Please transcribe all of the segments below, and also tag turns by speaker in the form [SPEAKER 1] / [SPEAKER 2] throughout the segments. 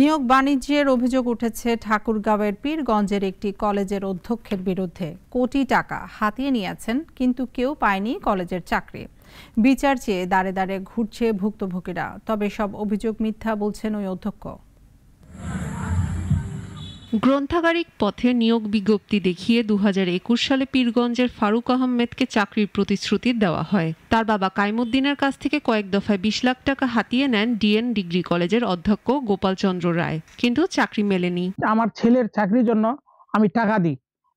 [SPEAKER 1] নিয়োগ বাণিজ্যের অভিযোগ উঠেছে ঠাকুরগাঁওয়ের পীরগঞ্জের একটি কলেজের অধ্যক্ষের বিরুদ্ধে কোটি টাকা হাতিয়ে নিয়েছেন কিন্তু কেউ পায়নি কলেজের চাকরি বিচার চেয়ে দাঁড়ে দাঁড়ে ঘুরছে ভুক্তভোগীরা তবে সব অভিযোগ মিথ্যা বলছেন ওই অধ্যক্ষ গ্রন্থাগারিক পথে নিয়োগ বিজ্ঞপ্তি দেখিয়ে দু সালে পীরগঞ্জের ফারুক আহমেদকে চাকরির প্রতিশ্রুতি দেওয়া হয় তার বাবা কাইমুদ্দিনের কাছ থেকে কয়েক দফায় বিশ লাখ টাকা হাতিয়ে নেন ডিএন ডিগ্রি কলেজের অধ্যক্ষ গোপালচন্দ্র
[SPEAKER 2] রায় কিন্তু চাকরি মেলেনি আমার ছেলের চাকরির জন্য আমি টাকা দিই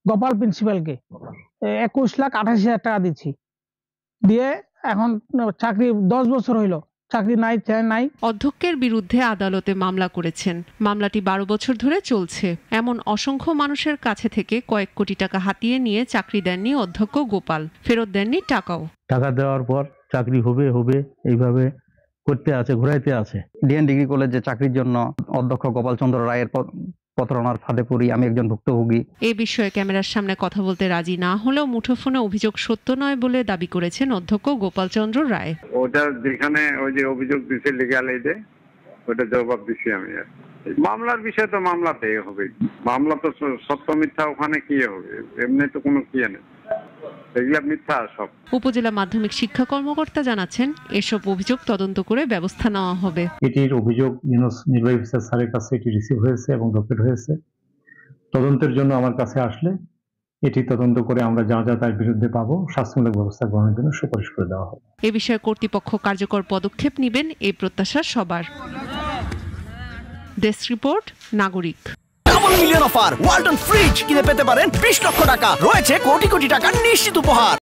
[SPEAKER 2] গোপাল প্রিন্সিপালকে একুশ লাখ আঠাশ হাজার টাকা দিচ্ছি দিয়ে এখন চাকরি দশ বছর হইলো চাকরি নাই নাই
[SPEAKER 1] অধ্যক্ষের বিরুদ্ধে আদালতে মামলা করেছেন মামলাটি বারো বছর ধরে চলছে এমন অসংখ্য মানুষের কাছে থেকে কয়েক কোটি টাকা হাতিয়ে নিয়ে চাকরি দেননি অধ্যক্ষ গোপাল ফেরত দেননি টাকাও
[SPEAKER 2] টাকা দেওয়ার পর চাকরি হবে হবে এইভাবে করতে আছে ঘুরাইতে আছে ডিএন ডিগ্রি কলেজে চাকরির জন্য অধ্যক্ষ গোপালচন্দ্র রায়ের প্রতারণার ফাঁদে পড়ি আমি একজন ভুক্তভোগী
[SPEAKER 1] এ বিষয়ে ক্যামেরার সামনে কথা বলতে রাজি না হলেও মুঠোফোনে অভিযোগ সত্য নয় বলে দাবি করেছেন অধ্যক্ষ গোপালচন্দ্র রায়
[SPEAKER 3] ওটা যেখানে ওই যে অভিযোগ দিচ্ছে লিগাল এডে ওটা জবাব দিছি আমি আর মামলার বিষয় তো মামলাতেই হবে মামলা তো সত্য মিথ্যা ওখানে কি হবে এমনি তো কোনো কি নেই
[SPEAKER 1] উপজেলা মাধ্যমিক শিক্ষা কর্মকর্তা জানাচ্ছেন এসব অভিযোগ তদন্ত করে ব্যবস্থা নেওয়া হবে
[SPEAKER 4] এটির অভিযোগ নির্বাহী অফিসার স্যারের কাছে এটি রিসিভ হয়েছে এবং ডকেট হয়েছে তদন্তের জন্য আমার কাছে আসলে এটি তদন্ত করে আমরা যা যা তার বিরুদ্ধে পাবো শাস্তিমূলক ব্যবস্থা গ্রহণের জন্য সুপারিশ করে দেওয়া হবে
[SPEAKER 1] এ বিষয়ে কর্তৃপক্ষ কার্যকর পদক্ষেপ নেবেন এই প্রত্যাশা সবার ডেস্ক রিপোর্ট নাগরিক মিলিয়ন অফার ওয়ালটন ফ্রিজ কিনে পেতে পারেন বিশ লক্ষ টাকা রয়েছে কোটি কোটি টাকার নিশ্চিত উপহার